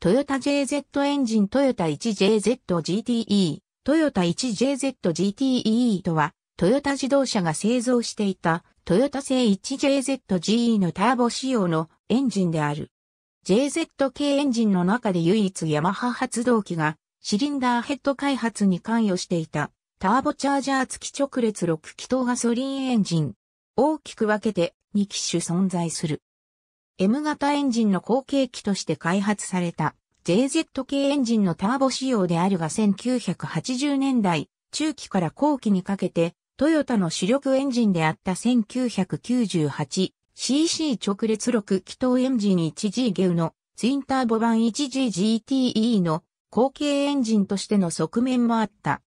トヨタ JZ エンジントヨタ 1JZGTE、トヨタ 1JZGTE とは、トヨタ自動車が製造していた、トヨタ製 1JZGE のターボ仕様のエンジンである。JZ 系エンジンの中で唯一ヤマハ発動機が、シリンダーヘッド開発に関与していた、ターボチャージャー付き直列6気筒ガソリンエンジン。大きく分けて2機種存在する。M 型エンジンの後継機として開発された JZ 系エンジンのターボ仕様であるが1980年代中期から後期にかけてトヨタの主力エンジンであった 1998cc 直列6気筒エンジン 1G ゲウのツインターボ版 1GGTE の後継エンジンとしての側面もあった。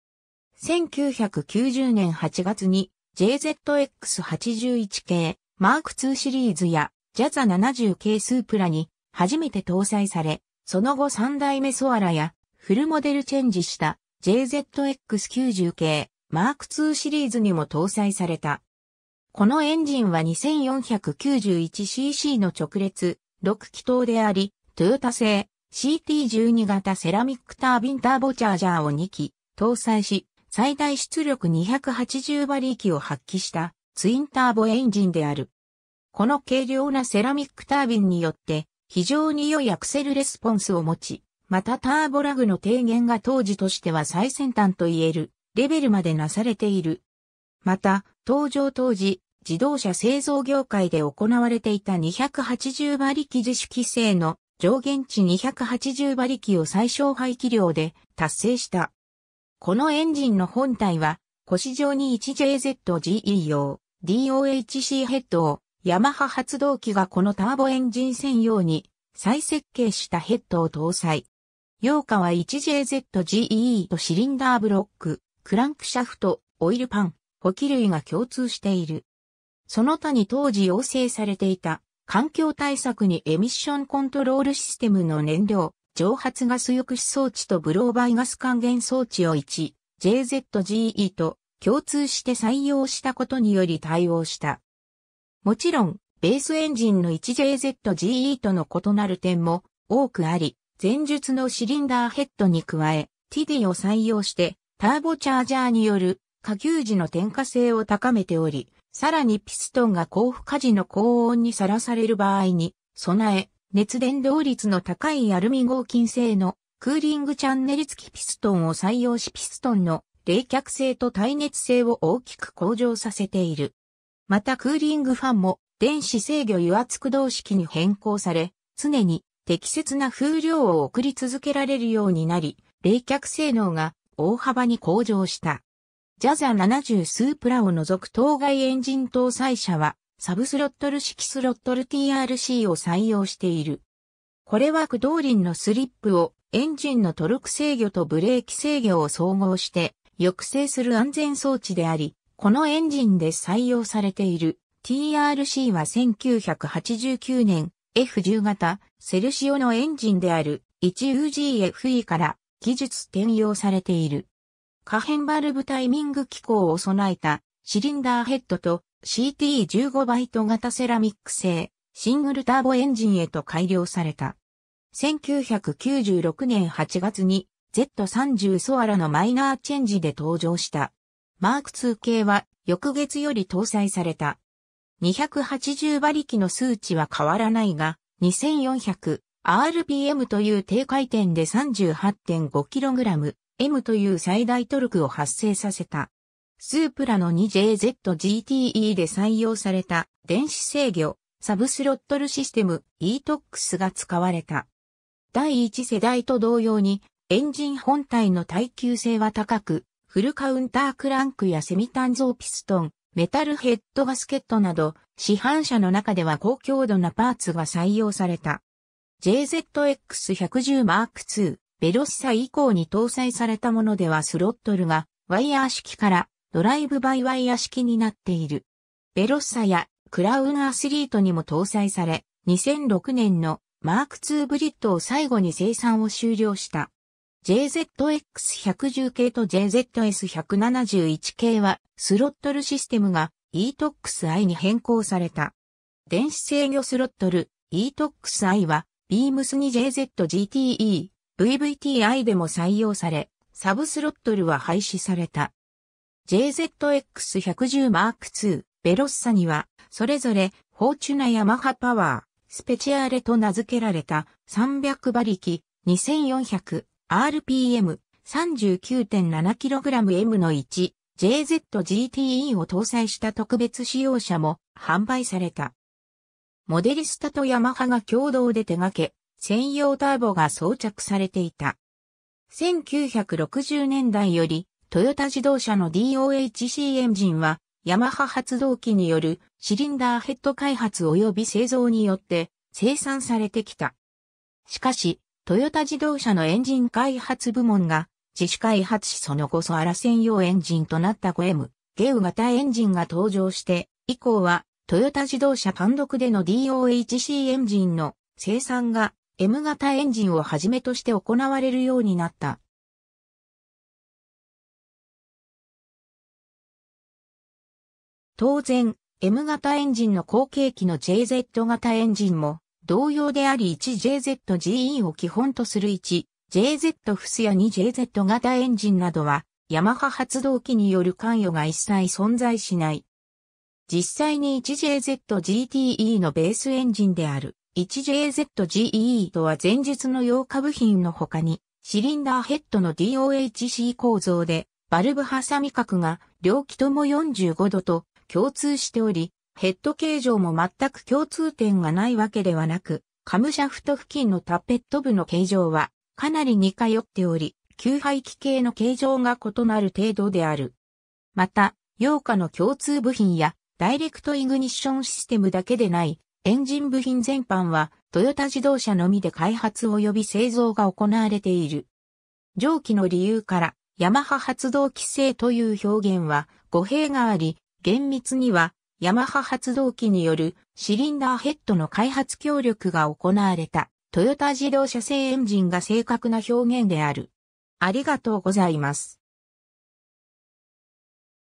1990年8月に JZX81 系マーク2シリーズやジャザ70系スープラに初めて搭載され、その後3代目ソアラやフルモデルチェンジした JZX90 系マーク2シリーズにも搭載された。このエンジンは 2491cc の直列6気筒であり、トヨタ製 CT12 型セラミックタービンターボチャージャーを2機搭載し、最大出力280馬力を発揮したツインターボエンジンである。この軽量なセラミックタービンによって非常に良いアクセルレスポンスを持ち、またターボラグの低減が当時としては最先端と言えるレベルまでなされている。また、登場当時、自動車製造業界で行われていた280馬力自主規制の上限値280馬力を最小排気量で達成した。このエンジンの本体は、腰状に 1JZGE 用 DOHC ヘッドをヤマハ発動機がこのターボエンジン専用に再設計したヘッドを搭載。溶ーは 1JZGEE とシリンダーブロック、クランクシャフト、オイルパン、補給類が共通している。その他に当時要請されていた環境対策にエミッションコントロールシステムの燃料、蒸発ガス抑止装置とブローバイガス還元装置を 1JZGE と共通して採用したことにより対応した。もちろん、ベースエンジンの 1JZGE との異なる点も多くあり、前述のシリンダーヘッドに加え、TD を採用して、ターボチャージャーによる下級時の点火性を高めており、さらにピストンが高負荷時の高温にさらされる場合に備え、熱伝導率の高いアルミ合金製のクーリングチャンネル付きピストンを採用しピストンの冷却性と耐熱性を大きく向上させている。またクーリングファンも電子制御油圧駆動式に変更され、常に適切な風量を送り続けられるようになり、冷却性能が大幅に向上した。ジャザ70スープラを除く当該エンジン搭載車は、サブスロットル式スロットル TRC を採用している。これは駆動輪のスリップをエンジンのトルク制御とブレーキ制御を総合して抑制する安全装置であり、このエンジンで採用されている TRC は1989年 F10 型セルシオのエンジンである 1UGFE から技術転用されている。可変バルブタイミング機構を備えたシリンダーヘッドと CT15 バイト型セラミック製シングルターボエンジンへと改良された。1996年8月に Z30 ソアラのマイナーチェンジで登場したマーク2系は翌月より搭載された。280馬力の数値は変わらないが、2400 RPM という低回転で 38.5kg M という最大トルクを発生させた。スープラの 2JZGTE で採用された電子制御サブスロットルシステム ETOX が使われた。第1世代と同様にエンジン本体の耐久性は高く、フルカウンタークランクやセミ単造ピストン、メタルヘッドガスケットなど、市販車の中では高強度なパーツが採用された。JZX110M2、ベロシサ以降に搭載されたものではスロットルがワイヤー式からドライブバイワイヤー式になっている。ベロッサやクラウンアスリートにも搭載され、2006年の m 2ブリッドを最後に生産を終了した。JZX110 系と JZS171 系はスロットルシステムが ETOXI に変更された。電子制御スロットル ETOXI は BEAMS に JZGTE、VVTI でも採用され、サブスロットルは廃止された。JZX110 M2、ベロッサには、それぞれ、フォーチュナヤマハパワー、スペチアレと名付けられた300馬力、2400、RPM39.7kgM の 1JZGTE を搭載した特別仕様車も販売された。モデリスタとヤマハが共同で手掛け、専用ターボが装着されていた。1960年代より、トヨタ自動車の DOHC エンジンは、ヤマハ発動機によるシリンダーヘッド開発及び製造によって生産されてきた。しかし、トヨタ自動車のエンジン開発部門が自主開発しその後ソアラ専用エンジンとなった 5M、ゲウ型エンジンが登場して、以降はトヨタ自動車単独での DOHC エンジンの生産が M 型エンジンをはじめとして行われるようになった。当然、M 型エンジンの後継機の JZ 型エンジンも同様であり 1JZGE を基本とする 1JZ フスや 2JZ 型エンジンなどは、ヤマハ発動機による関与が一切存在しない。実際に 1JZGTE のベースエンジンである 1JZGE とは前述の洋化部品の他に、シリンダーヘッドの DOHC 構造で、バルブハサミ角が両機とも45度と共通しており、ヘッド形状も全く共通点がないわけではなく、カムシャフト付近のタペット部の形状はかなり似通っており、吸排気系の形状が異なる程度である。また、洋化の共通部品やダイレクトイグニッションシステムだけでないエンジン部品全般はトヨタ自動車のみで開発及び製造が行われている。上記の理由からヤマハ発動規制という表現は語弊があり、厳密にはヤマハ発動機によるシリンダーヘッドの開発協力が行われたトヨタ自動車製エンジンが正確な表現である。ありがとうございます。